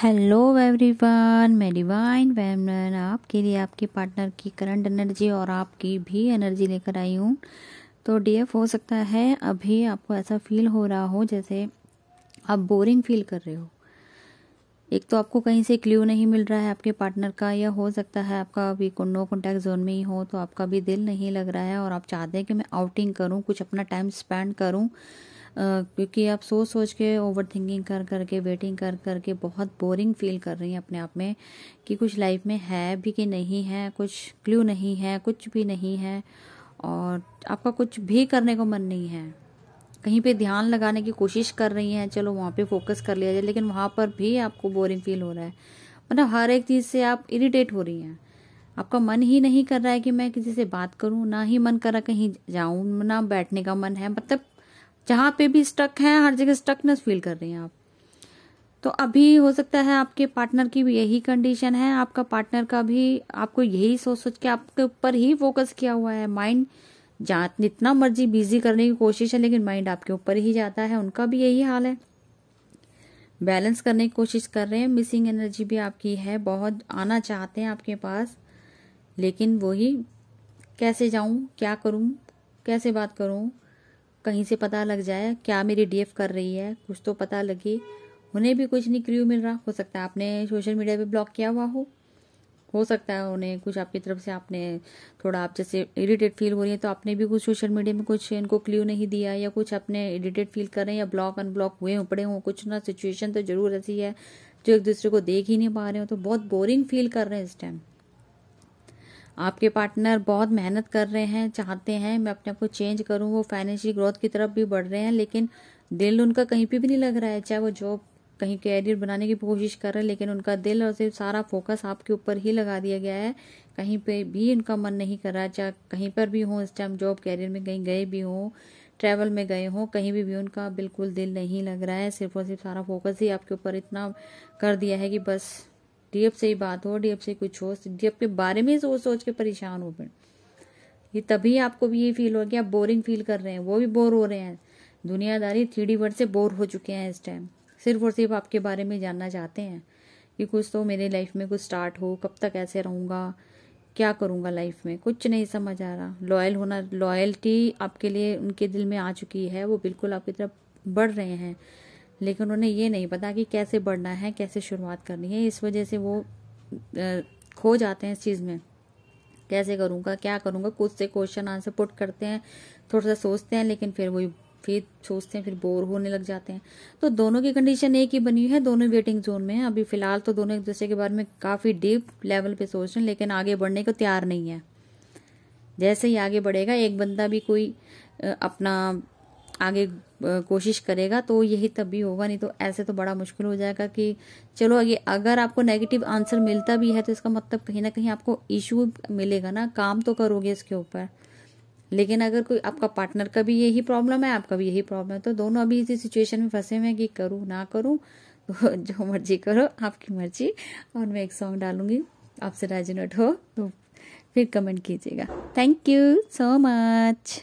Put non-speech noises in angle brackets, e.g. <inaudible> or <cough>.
hello everyone मैं डिवाइन वैमन आपके लिए आपके पार्टनर की करंट एनर्जी और आपकी भी एनर्जी लेकर आई हूँ तो डीएफ हो सकता है अभी आपको ऐसा फील हो रहा हो जैसे आप बोरिंग फील कर रहे हो एक तो आपको कहीं से क्ल्यू नहीं मिल रहा है आपके पार्टनर का या हो सकता है आपका अभी नो कॉन्टैक्ट जोन में ही हो तो आपका भी दिल नहीं लग रहा है और आप चाहते हैं कि मैं आउटिंग करूँ कुछ अपना टाइम स्पेंड करूँ क्योंकि आप सोच सोच के ओवर थिंकिंग कर करके वेटिंग कर करके बहुत बोरिंग फील कर रही हैं अपने आप में कि कुछ लाइफ में है भी कि नहीं है कुछ क्ल्यू नहीं है कुछ भी नहीं है और आपका कुछ भी करने को मन नहीं है कहीं पे ध्यान लगाने की कोशिश कर रही हैं चलो वहाँ पे फोकस कर लिया जाए लेकिन वहाँ पर भी आपको बोरिंग फील हो रहा है मतलब हर एक चीज़ से आप इरिटेट हो रही हैं आपका मन ही नहीं कर रहा है कि मैं किसी से बात करूं ना ही मन कर रहा कहीं जाऊं ना बैठने का मन है मतलब जहां पे भी स्टक हैं हर जगह स्टकनेस फील कर रहे हैं आप तो अभी हो सकता है आपके पार्टनर की भी यही कंडीशन है आपका पार्टनर का भी आपको यही सोच सोच के आपके ऊपर ही फोकस किया हुआ है माइंड जहां जितना मर्जी बिजी करने की कोशिश है लेकिन माइंड आपके ऊपर ही जाता है उनका भी यही हाल है बैलेंस करने की कोशिश कर रहे हैं मिसिंग एनर्जी भी आपकी है बहुत आना चाहते हैं आपके पास लेकिन वही कैसे जाऊं क्या करूं कैसे बात करूं कहीं से पता लग जाए क्या मेरी डीएफ कर रही है कुछ तो पता लगे उन्हें भी कुछ नहीं क्रियो मिल रहा हो सकता है आपने सोशल मीडिया पे ब्लॉक किया हुआ हो हो सकता है उन्हें कुछ आपकी तरफ से आपने थोड़ा आप जैसे इरिटेट फील हो रही है तो आपने भी कुछ सोशल मीडिया में कुछ इनको क्ल्यू नहीं दिया या कुछ अपने इरिटेट फील कर रहे हैं या ब्लॉक अनब्लॉक हुए पड़े हों कुछ ना सिचुएशन तो जरूर ऐसी है जो एक दूसरे को देख ही नहीं पा रहे हो तो बहुत बोरिंग फील कर रहे हैं इस टाइम आपके पार्टनर बहुत मेहनत कर रहे हैं चाहते हैं मैं अपने आप को चेंज करूँ वो फाइनेंशियल ग्रोथ की तरफ भी बढ़ रहे हैं लेकिन दिल उनका कहीं पे भी नहीं लग रहा है चाहे वो जॉब कहीं कैरियर बनाने की कोशिश कर रहे हैं लेकिन उनका दिल और सिर्फ सारा फोकस आपके ऊपर ही लगा दिया गया है कहीं पे भी उनका मन नहीं कर रहा चाहे कहीं पर भी हों इस टाइम जॉब कैरियर में कहीं गए भी हों ट्रैवल में गए हों कहीं भी भी उनका बिल्कुल दिल नहीं लग रहा है सिर्फ और सिर्फ सारा फोकस ही आपके ऊपर इतना कर दिया है कि बस डीएफ से ही बात हो डीएफ से कुछ हो डीएफ के बारे में सोच सोच के परेशान हो फिर ये तभी आपको भी ये फील हो गया आप बोरिंग फील कर रहे हैं वो भी बोर हो रहे हैं दुनियादारी थ्री डी वर्ड से बोर हो चुके हैं इस टाइम सिर्फ और सिर्फ आपके बारे में जानना चाहते हैं कि कुछ तो मेरे लाइफ में कुछ स्टार्ट हो कब तक ऐसे रहूँगा क्या करूँगा लाइफ में कुछ नहीं समझ आ रहा लॉयल होना लॉयल्टी आपके लिए उनके दिल में आ चुकी है वो बिल्कुल आपकी तरफ बढ़ रहे हैं लेकिन उन्हें ये नहीं पता कि कैसे बढ़ना है कैसे शुरुआत करनी है इस वजह से वो खो जाते हैं इस चीज़ में कैसे करूँगा क्या करूँगा खुद से क्वेश्चन आंसर पुट करते हैं थोड़ा सा सोचते हैं लेकिन फिर वही फिर सोचते हैं फिर बोर होने लग जाते हैं तो दोनों की कंडीशन एक ही बनी है दोनों वेटिंग जोन में है अभी फिलहाल तो दोनों एक दूसरे के बारे में काफ़ी डीप लेवल पे सोच रहे हैं लेकिन आगे बढ़ने को तैयार नहीं है जैसे ही आगे बढ़ेगा एक बंदा भी कोई अपना आगे कोशिश करेगा तो यही तभी होगा नहीं तो ऐसे तो बड़ा मुश्किल हो जाएगा कि चलो ये अगर आपको नेगेटिव आंसर मिलता भी है तो इसका मतलब कहीं ना कहीं आपको इशू मिलेगा ना काम तो करोगे इसके ऊपर लेकिन अगर कोई आपका पार्टनर का भी यही प्रॉब्लम है आपका भी यही प्रॉब्लम है तो दोनों अभी इसी सिचुएशन में फंसे हुए हैं कि करूँ ना करूँ तो <laughs> जो मर्जी करो आपकी मर्जी और मैं एक सॉन्ग डालूंगी आपसे नोट हो तो फिर कमेंट कीजिएगा थैंक यू सो मच